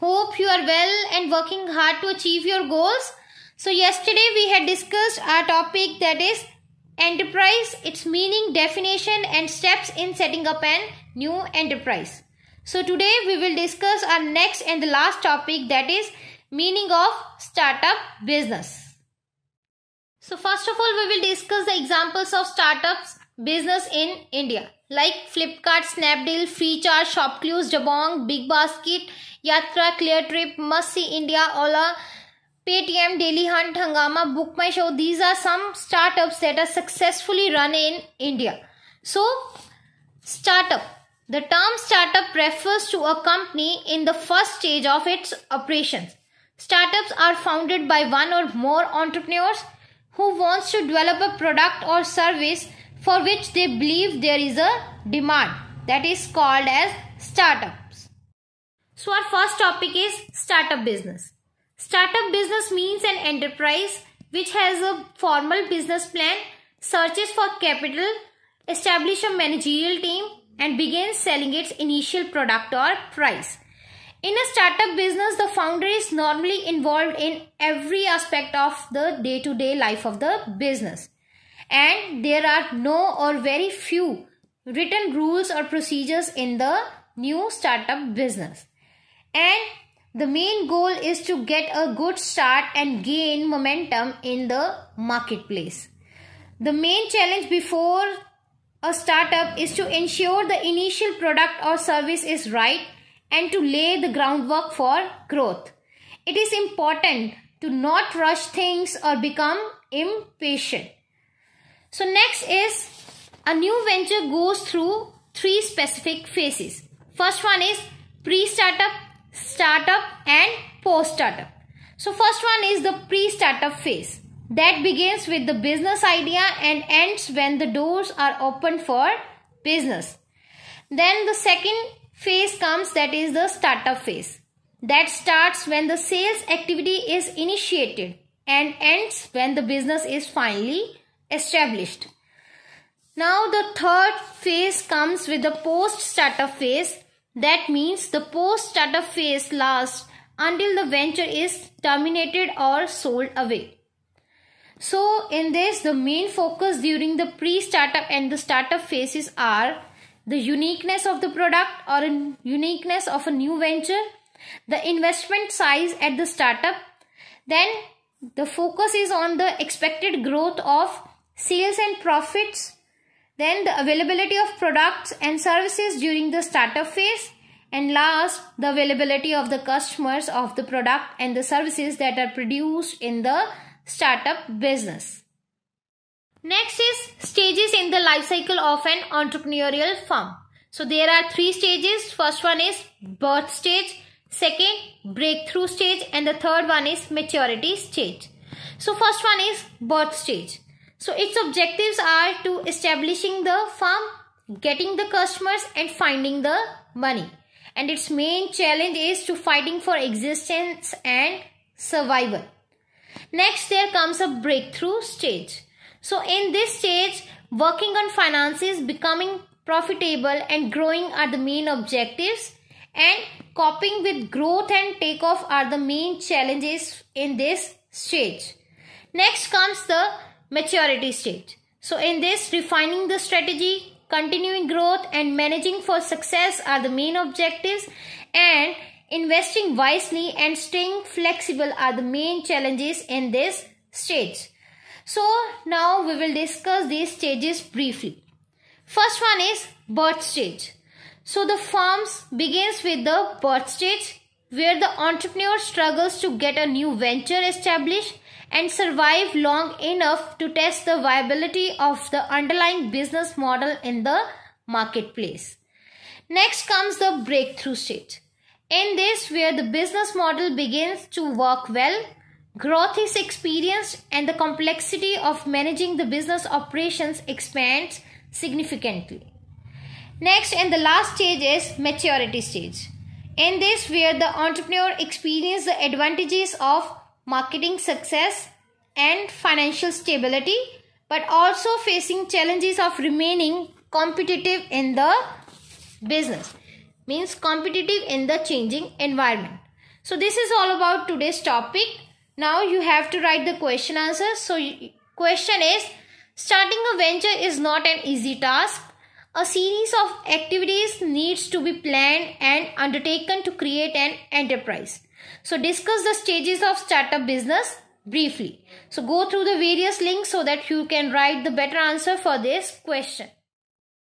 Hope you are well and working hard to achieve your goals. So, yesterday we had discussed our topic that is enterprise, its meaning, definition, and steps in setting up an new enterprise. So, today we will discuss our next and the last topic that is meaning of startup business. So, first of all, we will discuss the examples of startups business in India like Flipkart, Snapdeal, FreeCharge, ShopClues, Jabong, BigBasket, Yatra, ClearTrip, Must See India, Ola, Paytm, Daily Hunt, Hangama, Book My Show. These are some startups that are successfully run in India. So, startup. The term startup refers to a company in the first stage of its operations. Startups are founded by one or more entrepreneurs who wants to develop a product or service for which they believe there is a demand that is called as startups. So our first topic is startup business. Startup business means an enterprise which has a formal business plan, searches for capital, establishes a managerial team and begins selling its initial product or price. In a startup business, the founder is normally involved in every aspect of the day to day life of the business and there are no or very few written rules or procedures in the new startup business. And the main goal is to get a good start and gain momentum in the marketplace. The main challenge before a startup is to ensure the initial product or service is right and to lay the groundwork for growth. It is important to not rush things or become impatient. So next is a new venture goes through three specific phases. First one is pre-startup, startup and post-startup. So first one is the pre-startup phase that begins with the business idea and ends when the doors are opened for business. Then the second phase comes that is the startup phase that starts when the sales activity is initiated and ends when the business is finally established. Now the third phase comes with the post startup phase. That means the post startup phase lasts until the venture is terminated or sold away. So in this the main focus during the pre startup and the startup phases are the uniqueness of the product or uniqueness of a new venture, the investment size at the startup, then the focus is on the expected growth of sales and profits, then the availability of products and services during the startup phase, and last, the availability of the customers of the product and the services that are produced in the startup business. Next is stages in the life cycle of an entrepreneurial firm. So there are three stages. First one is birth stage, second breakthrough stage and the third one is maturity stage. So first one is birth stage. So its objectives are to establishing the farm, getting the customers and finding the money. And its main challenge is to fighting for existence and survival. Next there comes a breakthrough stage. So in this stage, working on finances, becoming profitable and growing are the main objectives and coping with growth and takeoff are the main challenges in this stage. Next comes the maturity stage. So, in this, refining the strategy, continuing growth, and managing for success are the main objectives, and investing wisely and staying flexible are the main challenges in this stage. So, now we will discuss these stages briefly. First one is birth stage. So, the forms begins with the birth stage where the entrepreneur struggles to get a new venture established and survive long enough to test the viability of the underlying business model in the marketplace. Next comes the breakthrough stage. In this, where the business model begins to work well, growth is experienced, and the complexity of managing the business operations expands significantly. Next, and the last stage is maturity stage. In this, where the entrepreneur experiences the advantages of marketing success, and financial stability, but also facing challenges of remaining competitive in the business. Means competitive in the changing environment. So, this is all about today's topic. Now, you have to write the question answer. So, question is starting a venture is not an easy task a series of activities needs to be planned and undertaken to create an enterprise. So discuss the stages of startup business briefly. So go through the various links so that you can write the better answer for this question.